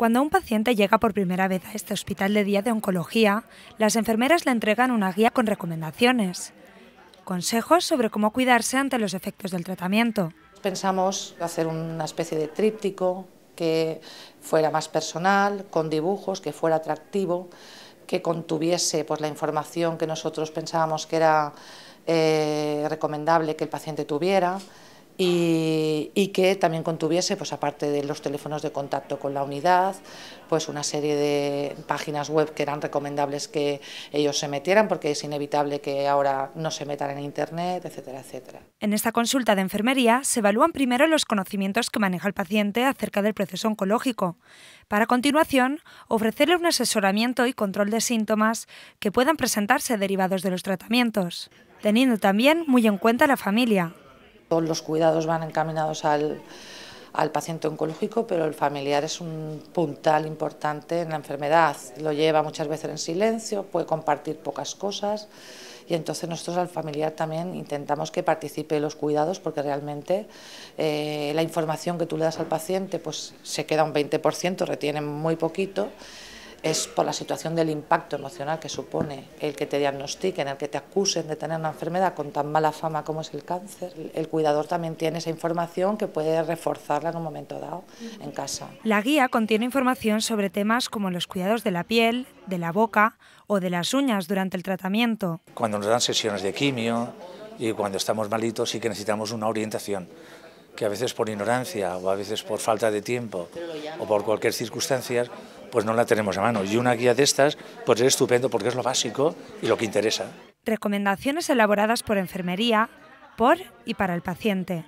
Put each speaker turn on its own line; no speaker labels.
Cuando un paciente llega por primera vez a este hospital de día de oncología, las enfermeras le entregan una guía con recomendaciones, consejos sobre cómo cuidarse ante los efectos del tratamiento.
Pensamos hacer una especie de tríptico que fuera más personal, con dibujos, que fuera atractivo, que contuviese pues, la información que nosotros pensábamos que era eh, recomendable que el paciente tuviera y, que también contuviese, pues aparte de los teléfonos de contacto con la unidad, pues una serie de páginas web que eran recomendables que ellos se metieran, porque es inevitable que ahora no se metan en Internet, etcétera, etcétera.
En esta consulta de enfermería se evalúan primero los conocimientos que maneja el paciente acerca del proceso oncológico, para continuación ofrecerle un asesoramiento y control de síntomas que puedan presentarse derivados de los tratamientos, teniendo también muy en cuenta la familia,
todos los cuidados van encaminados al, paciente oncológico, pero el familiar es un puntal importante en la enfermedad. Lo lleva muchas veces en silencio, puede compartir pocas cosas y entonces nosotros al familiar también intentamos que participe en los cuidados porque realmente eh, la información que tú le das al paciente pues se queda un 20%, retiene muy poquito es por la situación del impacto emocional que supone el que te diagnostiquen, el que te acusen de tener una enfermedad con tan mala fama como es el cáncer. El cuidador también tiene esa información que puede reforzarla en un momento dado en casa.
La guía contiene información sobre temas como los cuidados de la piel, de la boca o de las uñas durante el tratamiento.
Cuando nos dan sesiones de quimio y cuando estamos malitos y que necesitamos una orientación que a veces por ignorancia o a veces por falta de tiempo o por cualquier circunstancia pues no la tenemos a mano. Y una guía de estas pues es estupendo porque es lo básico y lo que interesa.
Recomendaciones elaboradas por enfermería, por y para el paciente.